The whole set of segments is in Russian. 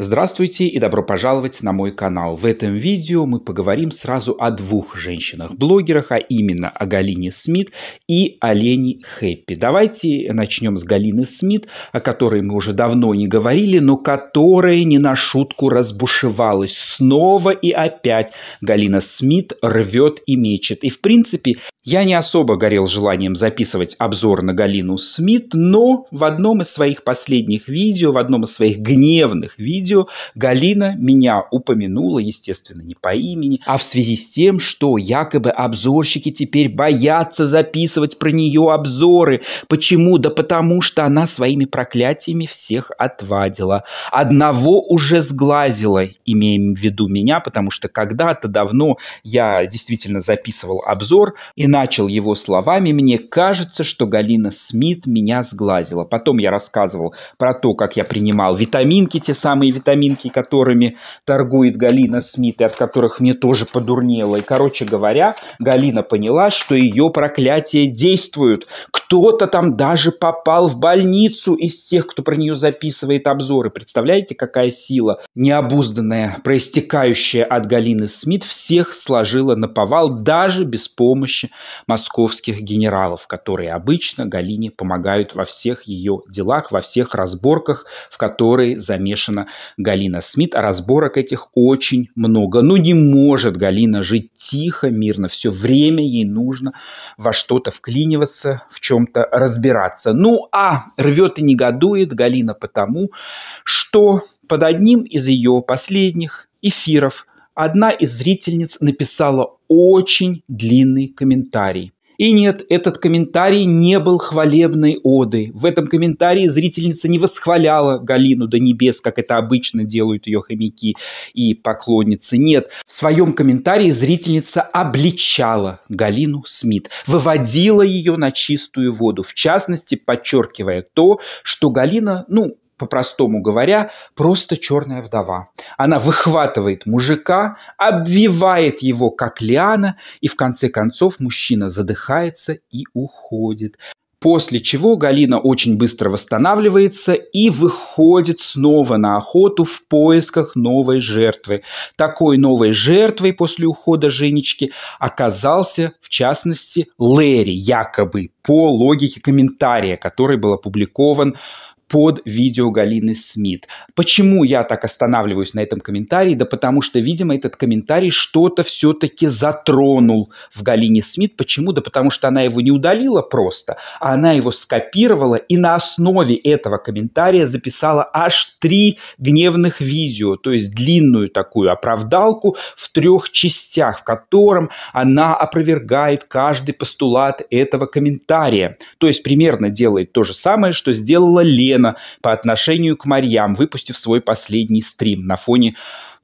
Здравствуйте и добро пожаловать на мой канал. В этом видео мы поговорим сразу о двух женщинах-блогерах, а именно о Галине Смит и о Лене Хэппи. Давайте начнем с Галины Смит, о которой мы уже давно не говорили, но которая не на шутку разбушевалась. Снова и опять Галина Смит рвет и мечет. И в принципе я не особо горел желанием записывать обзор на Галину Смит, но в одном из своих последних видео, в одном из своих гневных видео видео, Галина меня упомянула, естественно, не по имени, а в связи с тем, что якобы обзорщики теперь боятся записывать про нее обзоры. Почему? Да потому что она своими проклятиями всех отвадила. Одного уже сглазила, имеем в виду меня, потому что когда-то давно я действительно записывал обзор и начал его словами «Мне кажется, что Галина Смит меня сглазила». Потом я рассказывал про то, как я принимал витаминки, те самые витаминки, которыми торгует Галина Смит, и от которых мне тоже подурнело. И, короче говоря, Галина поняла, что ее проклятие действует. Кто-то там даже попал в больницу из тех, кто про нее записывает обзоры. Представляете, какая сила необузданная, проистекающая от Галины Смит, всех сложила на повал даже без помощи московских генералов, которые обычно Галине помогают во всех ее делах, во всех разборках, в которые замешана Галина Смит, а разборок этих очень много. Ну не может Галина жить тихо, мирно, все время ей нужно во что-то вклиниваться, в чем-то разбираться. Ну а рвет и негодует Галина потому, что под одним из ее последних эфиров одна из зрительниц написала очень длинный комментарий. И нет, этот комментарий не был хвалебной оды. В этом комментарии зрительница не восхваляла Галину до небес, как это обычно делают ее хомяки и поклонницы. Нет, в своем комментарии зрительница обличала Галину Смит, выводила ее на чистую воду. В частности, подчеркивая то, что Галина, ну, по-простому говоря, просто черная вдова. Она выхватывает мужика, обвивает его как лиана, и в конце концов мужчина задыхается и уходит. После чего Галина очень быстро восстанавливается и выходит снова на охоту в поисках новой жертвы. Такой новой жертвой после ухода Женечки оказался, в частности, Лэри, якобы, по логике комментария, который был опубликован под видео Галины Смит. Почему я так останавливаюсь на этом комментарии? Да потому что, видимо, этот комментарий что-то все-таки затронул в Галине Смит. Почему? Да потому что она его не удалила просто, а она его скопировала и на основе этого комментария записала аж три гневных видео, то есть длинную такую оправдалку в трех частях, в котором она опровергает каждый постулат этого комментария. То есть примерно делает то же самое, что сделала Лена Елена по отношению к Марьям, выпустив свой последний стрим на фоне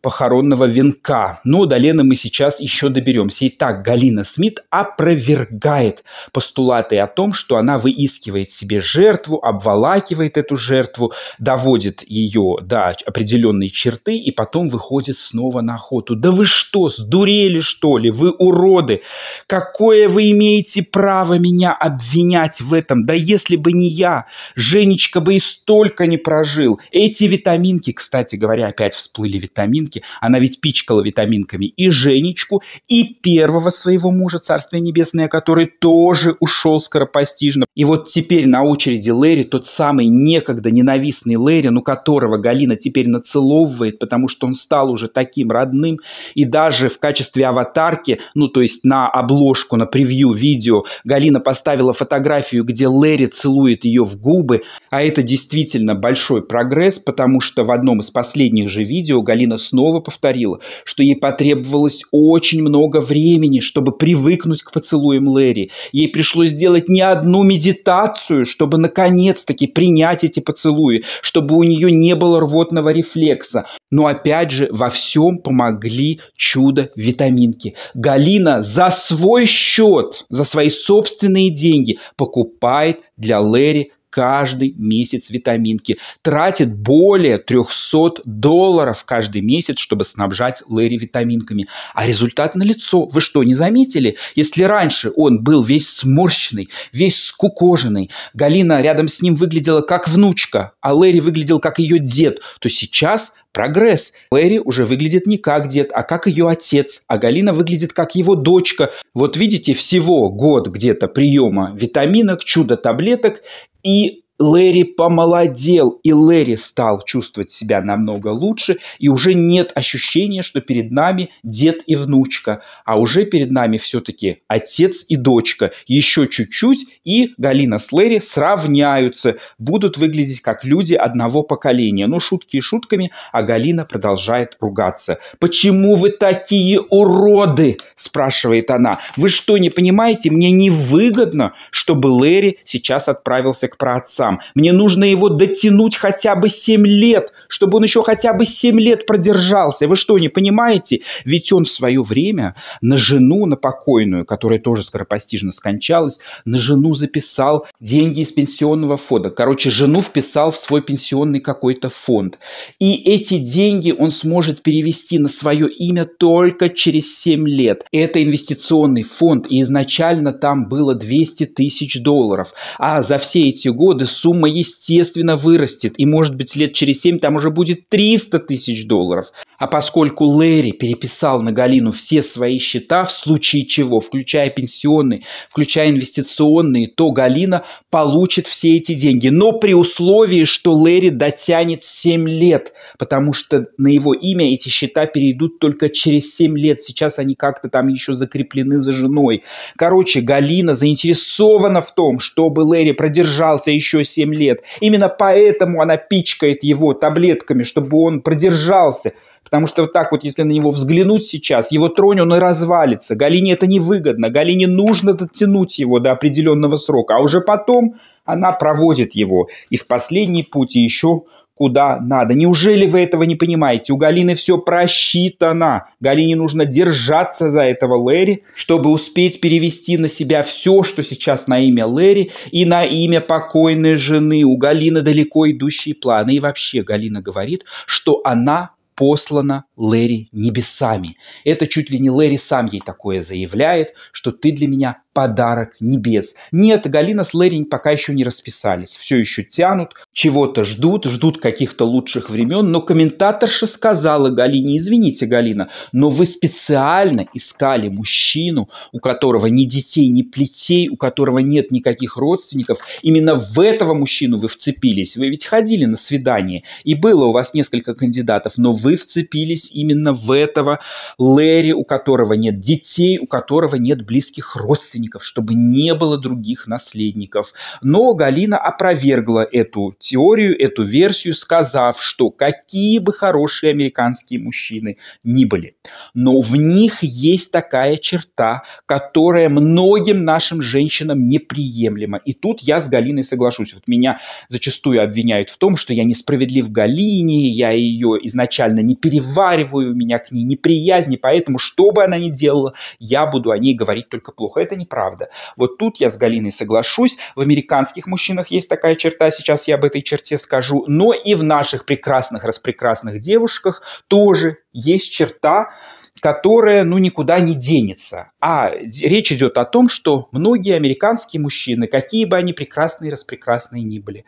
похоронного венка. Но ну, до Лены мы сейчас еще доберемся. Итак, Галина Смит опровергает постулаты о том, что она выискивает себе жертву, обволакивает эту жертву, доводит ее до определенной черты и потом выходит снова на охоту. Да вы что, сдурели что ли? Вы уроды! Какое вы имеете право меня обвинять в этом? Да если бы не я, Женечка бы и столько не прожил. Эти витаминки, кстати говоря, опять всплыли витаминки, политики. Она ведь пичкала витаминками и Женечку, и первого своего мужа, Царствие Небесное, который тоже ушел скоропостижно. И вот теперь на очереди Лэри, тот самый некогда ненавистный Лэри, ну которого Галина теперь нацеловывает, потому что он стал уже таким родным, и даже в качестве аватарки, ну то есть на обложку, на превью видео, Галина поставила фотографию, где Лэри целует ее в губы, а это действительно большой прогресс, потому что в одном из последних же видео Галина снова снова повторила, что ей потребовалось очень много времени, чтобы привыкнуть к поцелуям Лэри. Ей пришлось сделать не одну медитацию, чтобы наконец-таки принять эти поцелуи, чтобы у нее не было рвотного рефлекса. Но опять же, во всем помогли чудо-витаминки. Галина за свой счет, за свои собственные деньги покупает для Лэри каждый месяц витаминки, тратит более 300 долларов каждый месяц, чтобы снабжать Лэри витаминками. А результат налицо. Вы что, не заметили? Если раньше он был весь сморщенный, весь скукоженный, Галина рядом с ним выглядела как внучка, а Лэри выглядел как ее дед, то сейчас прогресс. Лэри уже выглядит не как дед, а как ее отец, а Галина выглядит как его дочка. Вот видите, всего год где-то приема витаминок, чудо-таблеток, и Лэри помолодел, и Лэри стал чувствовать себя намного лучше, и уже нет ощущения, что перед нами дед и внучка, а уже перед нами все-таки отец и дочка. Еще чуть-чуть, и Галина с Лэри сравняются, будут выглядеть как люди одного поколения. Ну, шутки и шутками, а Галина продолжает ругаться. «Почему вы такие уроды?» – спрашивает она. «Вы что, не понимаете, мне невыгодно, чтобы Лэри сейчас отправился к праотцам там. Мне нужно его дотянуть хотя бы 7 лет, чтобы он еще хотя бы 7 лет продержался. Вы что, не понимаете? Ведь он в свое время на жену, на покойную, которая тоже скоропостижно скончалась, на жену записал деньги из пенсионного фонда. Короче, жену вписал в свой пенсионный какой-то фонд. И эти деньги он сможет перевести на свое имя только через 7 лет. Это инвестиционный фонд, и изначально там было 200 тысяч долларов. А за все эти годы сумма, естественно, вырастет, и, может быть, лет через 7 там уже будет 300 тысяч долларов. А поскольку Лэри переписал на Галину все свои счета, в случае чего, включая пенсионные, включая инвестиционные, то Галина получит все эти деньги. Но при условии, что Лэри дотянет 7 лет, потому что на его имя эти счета перейдут только через 7 лет. Сейчас они как-то там еще закреплены за женой. Короче, Галина заинтересована в том, чтобы Лэри продержался еще 7 лет. Именно поэтому она пичкает его таблетками, чтобы он продержался. Потому что вот так вот, если на него взглянуть сейчас, его тронь, он и развалится. Галине это невыгодно. Галине нужно дотянуть его до определенного срока. А уже потом она проводит его. И в последний путь, и еще куда надо. Неужели вы этого не понимаете? У Галины все просчитано. Галине нужно держаться за этого Лэри, чтобы успеть перевести на себя все, что сейчас на имя Лэри и на имя покойной жены. У Галины далеко идущие планы. И вообще Галина говорит, что она послана Лэри небесами. Это чуть ли не Лэри сам ей такое заявляет, что ты для меня подарок небес. Нет, Галина с Леринь пока еще не расписались. Все еще тянут, чего-то ждут, ждут каких-то лучших времен. Но комментаторша сказала Галине, извините, Галина, но вы специально искали мужчину, у которого ни детей, ни плетей, у которого нет никаких родственников. Именно в этого мужчину вы вцепились. Вы ведь ходили на свидание, и было у вас несколько кандидатов, но вы вцепились именно в этого Лэри, у которого нет детей, у которого нет близких родственников родственников, чтобы не было других наследников. Но Галина опровергла эту теорию, эту версию, сказав, что какие бы хорошие американские мужчины ни были, но в них есть такая черта, которая многим нашим женщинам неприемлема. И тут я с Галиной соглашусь. Вот меня зачастую обвиняют в том, что я несправедлив Галине, я ее изначально не перевариваю, у меня к ней неприязнь, и поэтому, что бы она ни делала, я буду о ней говорить только плохо. Это не неправда. Вот тут я с Галиной соглашусь. В американских мужчинах есть такая черта, сейчас я об этой черте скажу. Но и в наших прекрасных, распрекрасных девушках тоже есть черта, которая, ну, никуда не денется. А речь идет о том, что многие американские мужчины, какие бы они прекрасные распрекрасные ни были,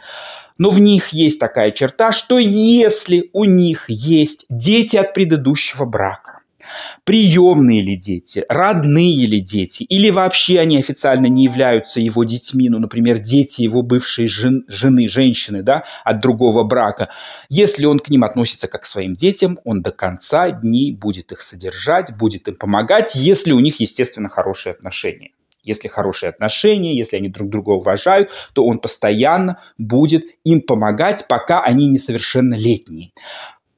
но в них есть такая черта, что если у них есть дети от предыдущего брака, приемные ли дети, родные ли дети, или вообще они официально не являются его детьми, ну, например, дети его бывшей жен, жены, женщины, да, от другого брака. Если он к ним относится как к своим детям, он до конца дней будет их содержать, будет им помогать, если у них, естественно, хорошие отношения. Если хорошие отношения, если они друг друга уважают, то он постоянно будет им помогать, пока они несовершеннолетние.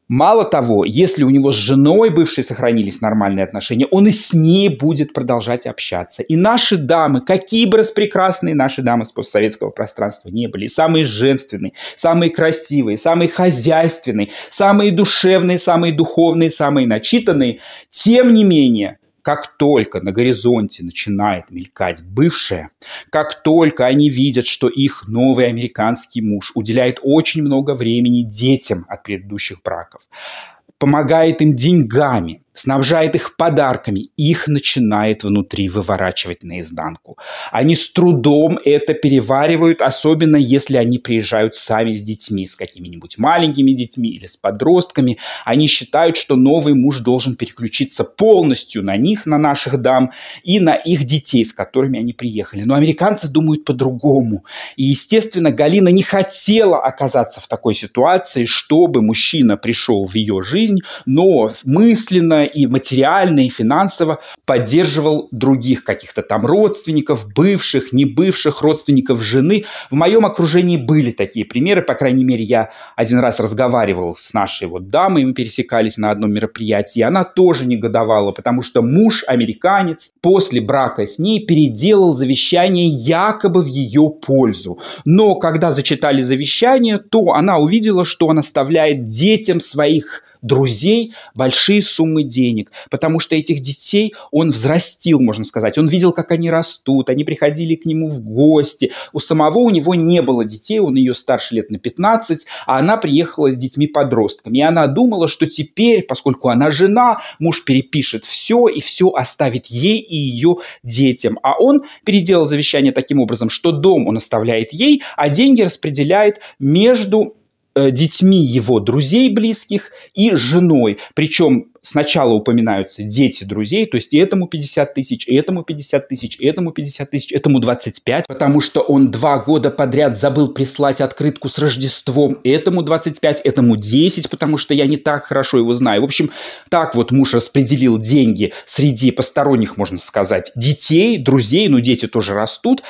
Мало того, если у него с женой бывшей сохранились нормальные отношения, он и с ней будет продолжать общаться. И наши дамы, какие бы распрекрасные наши дамы с постсоветского пространства не были, самые женственные, самые красивые, самые хозяйственные, самые душевные, самые духовные, самые начитанные, тем не менее – как только на горизонте начинает мелькать бывшая, как только они видят, что их новый американский муж уделяет очень много времени детям от предыдущих браков, помогает им деньгами, снабжает их подарками, их начинает внутри выворачивать наизнанку. Они с трудом это переваривают, особенно если они приезжают сами с детьми, с какими-нибудь маленькими детьми или с подростками. Они считают, что новый муж должен переключиться полностью на них, на наших дам и на их детей, с которыми они приехали. Но американцы думают по-другому. И, естественно, Галина не хотела оказаться в такой ситуации, чтобы мужчина пришел в ее жизнь, но мысленно и материально, и финансово поддерживал других каких-то там родственников, бывших, не бывших родственников жены. В моем окружении были такие примеры, по крайней мере, я один раз разговаривал с нашей вот дамой, мы пересекались на одном мероприятии, и она тоже негодовала, потому что муж, американец, после брака с ней переделал завещание якобы в ее пользу. Но когда зачитали завещание, то она увидела, что он оставляет детям своих друзей большие суммы денег, потому что этих детей он взрастил, можно сказать. Он видел, как они растут, они приходили к нему в гости. У самого у него не было детей, он ее старше лет на 15, а она приехала с детьми-подростками. И она думала, что теперь, поскольку она жена, муж перепишет все и все оставит ей и ее детям. А он переделал завещание таким образом, что дом он оставляет ей, а деньги распределяет между Э, детьми его друзей близких и женой. Причем сначала упоминаются дети друзей, то есть и этому 50 тысяч, и этому 50 тысяч, и этому 50 тысяч, этому 25, потому что он два года подряд забыл прислать открытку с Рождеством, и этому 25, этому 10, потому что я не так хорошо его знаю. В общем, так вот муж распределил деньги среди посторонних, можно сказать, детей, друзей, ну дети тоже растут,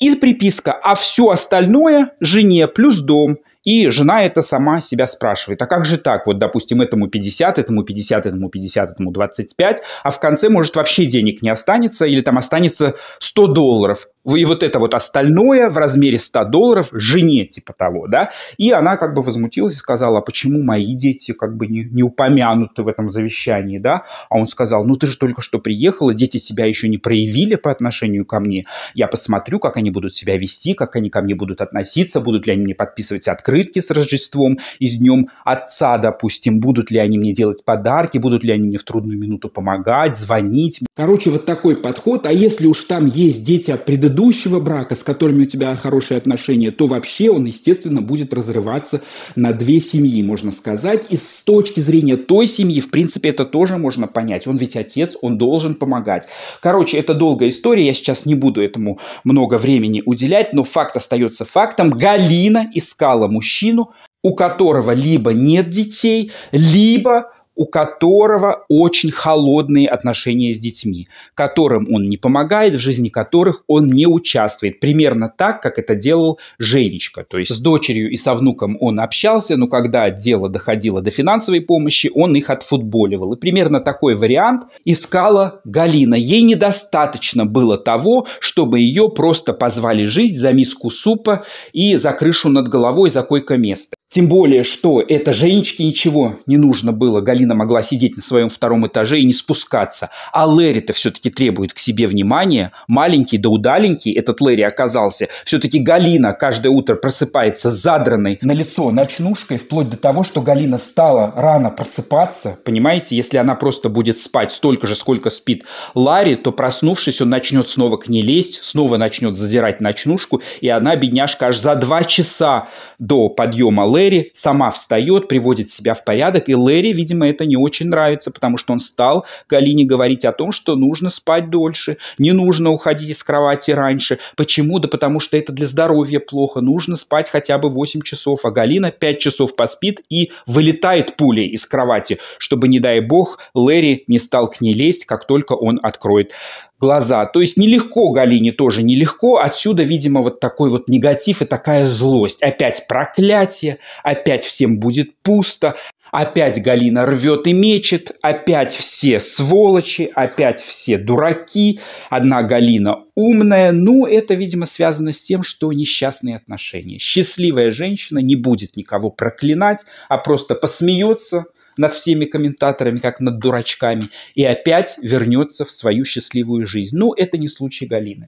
и приписка, а все остальное жене плюс дом. И жена это сама себя спрашивает, а как же так, вот, допустим, этому 50, этому 50, этому 50, этому 25, а в конце, может, вообще денег не останется, или там останется 100 долларов и вот это вот остальное в размере 100 долларов жене типа того, да, и она как бы возмутилась и сказала, а почему мои дети как бы не, не упомянуты в этом завещании, да, а он сказал, ну ты же только что приехала, дети себя еще не проявили по отношению ко мне, я посмотрю, как они будут себя вести, как они ко мне будут относиться, будут ли они мне подписывать открытки с Рождеством и с Днем Отца, допустим, будут ли они мне делать подарки, будут ли они мне в трудную минуту помогать, звонить. Короче, вот такой подход, а если уж там есть дети от предыдущего предыдущего брака, с которыми у тебя хорошие отношения, то вообще он, естественно, будет разрываться на две семьи, можно сказать. И с точки зрения той семьи, в принципе, это тоже можно понять. Он ведь отец, он должен помогать. Короче, это долгая история, я сейчас не буду этому много времени уделять, но факт остается фактом. Галина искала мужчину, у которого либо нет детей, либо у которого очень холодные отношения с детьми, которым он не помогает, в жизни которых он не участвует. Примерно так, как это делал Женечка. То есть с дочерью и со внуком он общался, но когда дело доходило до финансовой помощи, он их отфутболивал. И примерно такой вариант искала Галина. Ей недостаточно было того, чтобы ее просто позвали жить за миску супа и за крышу над головой, за койко-место. Тем более, что это Женечке ничего не нужно было. Галина могла сидеть на своем втором этаже и не спускаться. А Лэри-то все-таки требует к себе внимания. Маленький да удаленький этот Лэри оказался. Все-таки Галина каждое утро просыпается задранной на лицо ночнушкой, вплоть до того, что Галина стала рано просыпаться. Понимаете, если она просто будет спать столько же, сколько спит Ларри, то проснувшись, он начнет снова к ней лезть, снова начнет задирать ночнушку, и она, бедняжка, аж за два часа до подъема Лэри Лэри сама встает, приводит себя в порядок, и Лэри, видимо, это не очень нравится, потому что он стал Галине говорить о том, что нужно спать дольше, не нужно уходить из кровати раньше. Почему? Да потому что это для здоровья плохо, нужно спать хотя бы 8 часов, а Галина 5 часов поспит и вылетает пулей из кровати, чтобы, не дай бог, Лэри не стал к ней лезть, как только он откроет глаза. То есть нелегко Галине тоже нелегко. Отсюда, видимо, вот такой вот негатив и такая злость. Опять проклятие, опять всем будет пусто, опять Галина рвет и мечет, опять все сволочи, опять все дураки, одна Галина умная. Ну, это, видимо, связано с тем, что несчастные отношения. Счастливая женщина не будет никого проклинать, а просто посмеется – над всеми комментаторами, как над дурачками, и опять вернется в свою счастливую жизнь. Ну, это не случай Галины.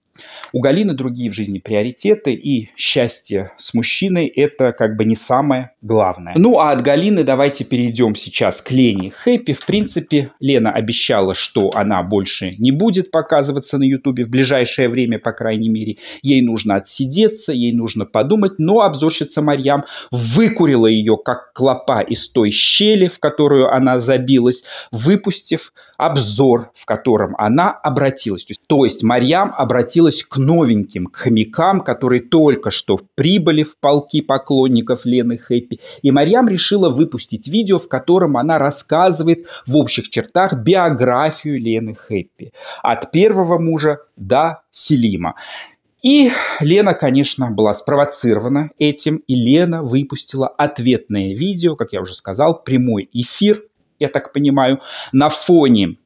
У Галины другие в жизни приоритеты, и счастье с мужчиной – это как бы не самое главное. Ну, а от Галины давайте перейдем сейчас к Лене Хэппи. В принципе, Лена обещала, что она больше не будет показываться на Ютубе в ближайшее время, по крайней мере. Ей нужно отсидеться, ей нужно подумать, но обзорщица Марьям выкурила ее, как клопа из той щели, в которой которую она забилась, выпустив обзор, в котором она обратилась. То есть, то есть Марьям обратилась к новеньким, к хомякам, которые только что прибыли в полки поклонников Лены Хэппи. И Марьям решила выпустить видео, в котором она рассказывает в общих чертах биографию Лены Хэппи. От первого мужа до Селима. И Лена, конечно, была спровоцирована этим, и Лена выпустила ответное видео, как я уже сказал, прямой эфир, я так понимаю, на фоне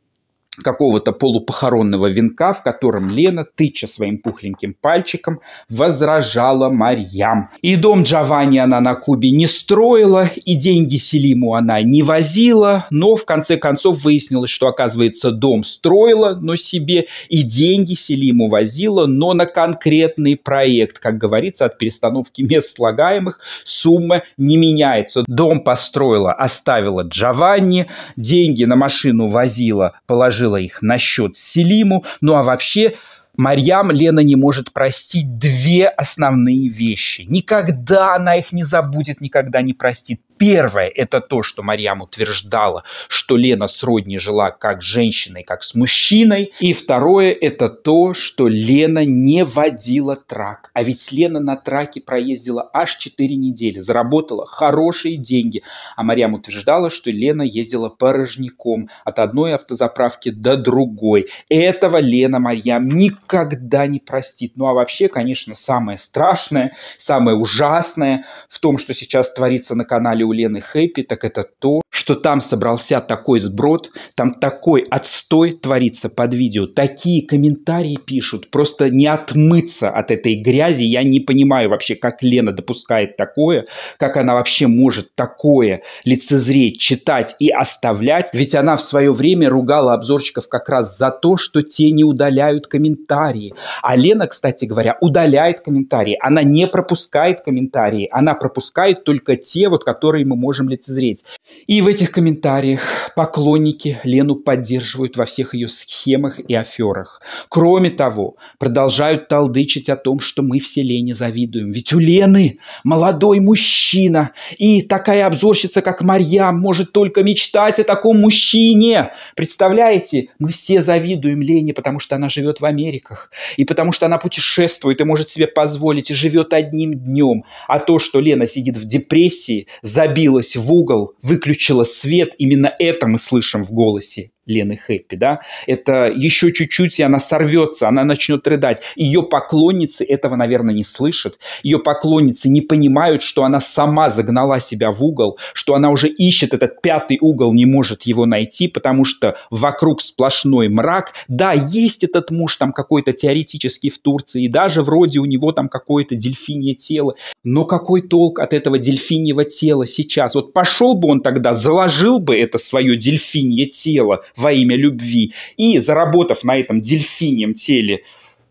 какого-то полупохоронного венка, в котором Лена, тыча своим пухленьким пальчиком, возражала Марьям. И дом Джованни она на Кубе не строила, и деньги Селиму она не возила, но в конце концов выяснилось, что, оказывается, дом строила, но себе, и деньги Селиму возила, но на конкретный проект. Как говорится, от перестановки мест слагаемых сумма не меняется. Дом построила, оставила Джованни, деньги на машину возила, положила положила их на счет Селиму. Ну а вообще Марьям Лена не может простить две основные вещи. Никогда она их не забудет, никогда не простит. Первое – это то, что Марьям утверждала, что Лена сродни жила как с женщиной, как с мужчиной. И второе – это то, что Лена не водила трак. А ведь Лена на траке проездила аж 4 недели, заработала хорошие деньги. А Марьям утверждала, что Лена ездила порожняком от одной автозаправки до другой. Этого Лена Марьям никогда не простит. Ну а вообще, конечно, самое страшное, самое ужасное в том, что сейчас творится на канале у Лены Хэппи, так это то, что там собрался такой сброд, там такой отстой творится под видео, такие комментарии пишут, просто не отмыться от этой грязи. Я не понимаю вообще, как Лена допускает такое, как она вообще может такое лицезреть, читать и оставлять. Ведь она в свое время ругала обзорщиков как раз за то, что те не удаляют комментарии. А Лена, кстати говоря, удаляет комментарии. Она не пропускает комментарии. Она пропускает только те, вот, которые мы можем лицезреть. И в этих комментариях поклонники Лену поддерживают во всех ее схемах и аферах. Кроме того, продолжают толдычить о том, что мы все Лене завидуем. Ведь у Лены молодой мужчина, и такая обзорщица, как Марья, может только мечтать о таком мужчине. Представляете, мы все завидуем Лене, потому что она живет в Америках, и потому что она путешествует и может себе позволить, и живет одним днем. А то, что Лена сидит в депрессии, забилась в угол, выключила свет, именно это мы слышим в голосе. Лены Хэппи, да, это еще чуть-чуть, и она сорвется, она начнет рыдать. Ее поклонницы этого, наверное, не слышат. Ее поклонницы не понимают, что она сама загнала себя в угол, что она уже ищет этот пятый угол, не может его найти, потому что вокруг сплошной мрак. Да, есть этот муж там какой-то теоретический в Турции, и даже вроде у него там какое-то дельфинье тело. Но какой толк от этого дельфиньего тела сейчас? Вот пошел бы он тогда, заложил бы это свое дельфинье тело во имя любви. И заработав на этом дельфиньем теле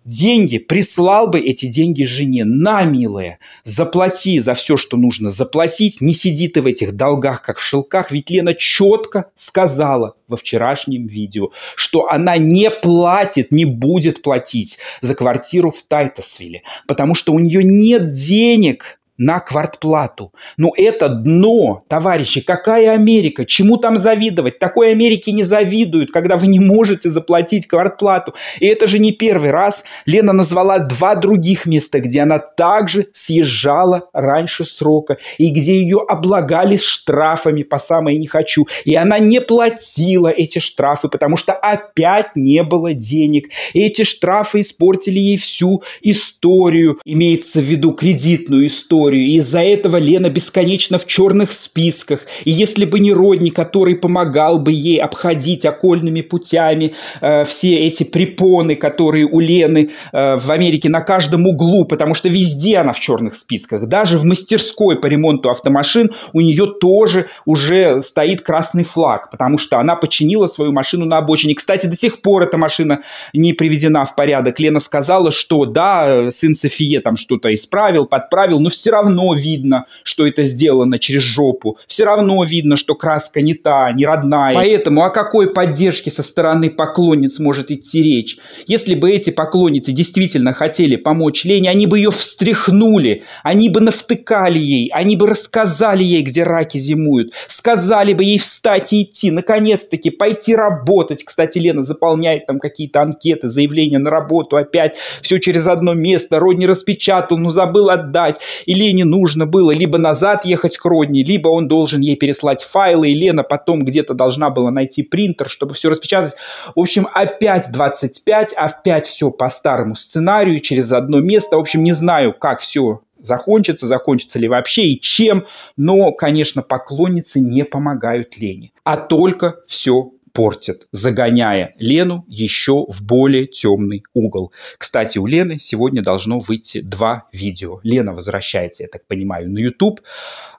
деньги, прислал бы эти деньги жене. На, милая, заплати за все, что нужно заплатить, не сиди ты в этих долгах, как в шелках, ведь Лена четко сказала во вчерашнем видео, что она не платит, не будет платить за квартиру в Тайтосвилле, потому что у нее нет денег на квартплату. Но ну, это дно, товарищи, какая Америка? Чему там завидовать? Такой Америке не завидуют, когда вы не можете заплатить квартплату. И это же не первый раз. Лена назвала два других места, где она также съезжала раньше срока, и где ее облагали штрафами по самое не хочу. И она не платила эти штрафы, потому что опять не было денег. И эти штрафы испортили ей всю историю, имеется в виду кредитную историю историю, и из-за этого Лена бесконечно в черных списках, и если бы не Родни, который помогал бы ей обходить окольными путями э, все эти препоны, которые у Лены э, в Америке на каждом углу, потому что везде она в черных списках, даже в мастерской по ремонту автомашин у нее тоже уже стоит красный флаг, потому что она починила свою машину на обочине. Кстати, до сих пор эта машина не приведена в порядок. Лена сказала, что да, э, сын Софие там что-то исправил, подправил, но все равно видно, что это сделано через жопу. Все равно видно, что краска не та, не родная. Поэтому о какой поддержке со стороны поклонниц может идти речь? Если бы эти поклонницы действительно хотели помочь Лене, они бы ее встряхнули, они бы навтыкали ей, они бы рассказали ей, где раки зимуют, сказали бы ей встать и идти, наконец-таки пойти работать. Кстати, Лена заполняет там какие-то анкеты, заявления на работу опять, все через одно место, Родни распечатал, но ну забыл отдать. Или Елене нужно было либо назад ехать к родни, либо он должен ей переслать файлы, и Лена потом где-то должна была найти принтер, чтобы все распечатать. В общем, опять 25, опять все по старому сценарию, через одно место. В общем, не знаю, как все закончится, закончится ли вообще и чем, но, конечно, поклонницы не помогают Лене, а только все портит, загоняя Лену еще в более темный угол. Кстати, у Лены сегодня должно выйти два видео. Лена возвращается, я так понимаю, на YouTube.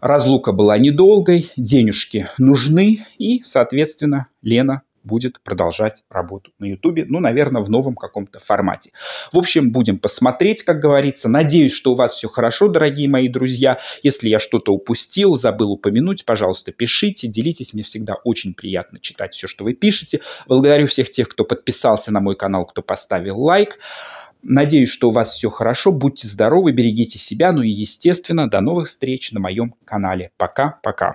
Разлука была недолгой, денежки нужны, и, соответственно, Лена будет продолжать работу на Ютубе, ну, наверное, в новом каком-то формате. В общем, будем посмотреть, как говорится. Надеюсь, что у вас все хорошо, дорогие мои друзья. Если я что-то упустил, забыл упомянуть, пожалуйста, пишите, делитесь. Мне всегда очень приятно читать все, что вы пишете. Благодарю всех тех, кто подписался на мой канал, кто поставил лайк. Надеюсь, что у вас все хорошо. Будьте здоровы, берегите себя. Ну и, естественно, до новых встреч на моем канале. Пока-пока.